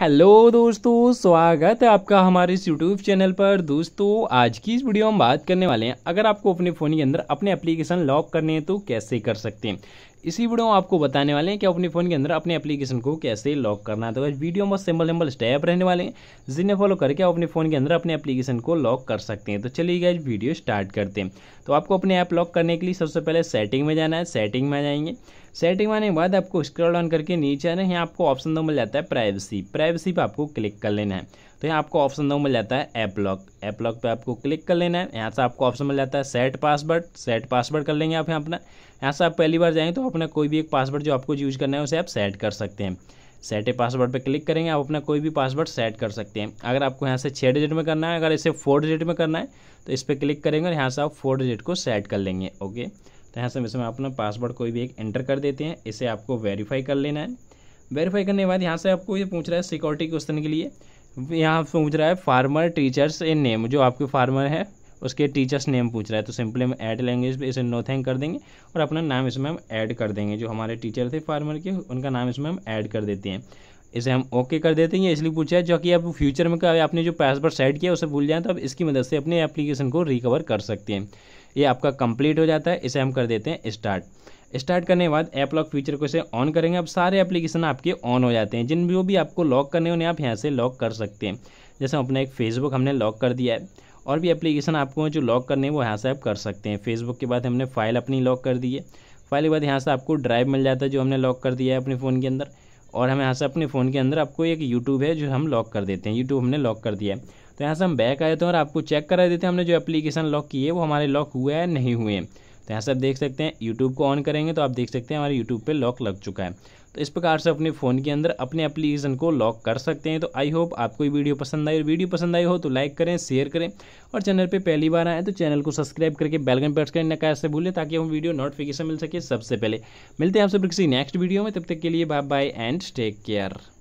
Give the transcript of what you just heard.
hello दोस्तों स्वागत है आपका हमारे इस यूट्यूब चैनल पर दोस्तों आज की इस वीडियो में बात करने वाले हैं अगर आपको अपने फ़ोन के अंदर अपने एप्लीकेशन लॉक करने हैं तो कैसे कर सकते हैं इसी वीडियो में आपको बताने वाले हैं कि अपने फ़ोन के अंदर अपने एप्लीकेशन को कैसे लॉक करना है तो वीडियो में सिंबल सिंपल सिंपल स्टेप रहने वाले हैं जिन्हें फॉलो करके आप अपने फ़ोन के अंदर अपने एप्लीकेशन को लॉक कर सकते हैं तो चलिए आज वीडियो स्टार्ट करते हैं तो आपको अपने ऐप लॉक करने के लिए सबसे पहले सेटिंग में जाना है सेटिंग में जाएंगे सेटिंग आने के बाद आपको स्क्रॉल डाउन करके नीचे आना है यहाँ आपको ऑप्शन दो मिल जाता है प्राइवेसी प्राइवेसी पर आपको क्लिक कर लेना है तो यहाँ आपको ऑप्शन दो मिल जाता है ऐप लॉक ऐप लॉक पर आपको क्लिक कर लेना है यहाँ से आपको ऑप्शन मिल जाता है सेट पासवर्ड सेट पासवर्ड कर लेंगे आप यहाँ अपना यहाँ से आप पहली बार जाएंगे तो अपना कोई भी एक पासवर्ड जो आपको यूज़ करना है उसे आप सेट कर सकते हैं सेट ए पासवर्ड पर क्लिक करेंगे आप अपना कोई भी पासवर्ड सेट कर सकते हैं अगर आपको यहाँ से छः डिजिट में करना है अगर इसे फोर डिजिट में करना है तो इस पर क्लिक करेंगे और यहाँ से आप फोर डिजिट को सेट कर लेंगे ओके तो यहाँ समय समय अपना पासवर्ड कोई भी एक एंटर कर देते हैं इसे आपको वेरीफाई कर लेना है वेरीफाई करने के बाद यहाँ से आपको ये पूछ रहा है सिक्योरिटी क्वेश्चन के लिए यहाँ पूछ रहा है फार्मर टीचर्स ए नेम जो आपके फार्मर है उसके टीचर्स नेम पूछ रहा है तो सिंपली हम ऐड लैंग्वेज पे इसे नो थैंक कर देंगे और अपना नाम इसमें हम ऐड कर देंगे जो हमारे टीचर थे फार्मर के उनका नाम इसमें हम ऐड कर देते हैं इसे हम ओके कर देते हैं इसलिए पूछा है जो कि आप फ्यूचर में आपने जो पासवर्ड सेट किया उसे भूल जाएँ तो आप इसकी मदद से अपने एप्लीकेशन को रिकवर कर सकते हैं ये आपका कंप्लीट हो जाता है इसे हम कर देते हैं स्टार्ट स्टार्ट करने के बाद ऐप लॉक फीचर को इसे ऑन करेंगे अब सारे एप्लीकेशन आपके ऑन हो जाते हैं जिन जो भी आपको लॉक करने उन्हें आप यहाँ से लॉक कर सकते हैं जैसे अपना एक फेसबुक हमने लॉक कर दिया है और भी एप्लीकेशन आपको जो लॉक करने हैं वो यहाँ से आप कर सकते हैं फेसबुक के बाद हमने फाइल अपनी लॉक कर दी है फाइल के बाद यहाँ से आपको ड्राइव मिल जाता है जो हमने लॉक कर दिया है अपने फ़ोन के अंदर और हम यहाँ से अपने फ़ोन के अंदर आपको एक यूट्यूब है जो हम लॉक कर देते हैं यूट्यूब हमने लॉक कर दिया है तो यहाँ से हम बैक आए थे और आपको चेक करा देते हैं हमने जो एप्लीकेशन लॉक की है वो हमारे लॉक हुए हैं नहीं हुए हैं तो यहाँ से आप देख सकते हैं यूट्यूब को ऑन करेंगे तो आप देख सकते हैं हमारे यूट्यूब पर लॉक लग चुका है तो इस प्रकार से अपने फ़ोन के अंदर अपने एप्लीकेशन को लॉक कर सकते हैं तो आई होप आपको वीडियो पसंद आई और वीडियो पसंद आई हो तो लाइक करें शेयर करें और चैनल पे पहली बार आए तो चैनल को सब्सक्राइब करके बेलगन प्रेस करें नकार से भूलें ताकि हम वीडियो नोटिफिकेशन मिल सके सबसे पहले मिलते हैं आपसे किसी नेक्स्ट वीडियो में तब तक के लिए bye bye and take care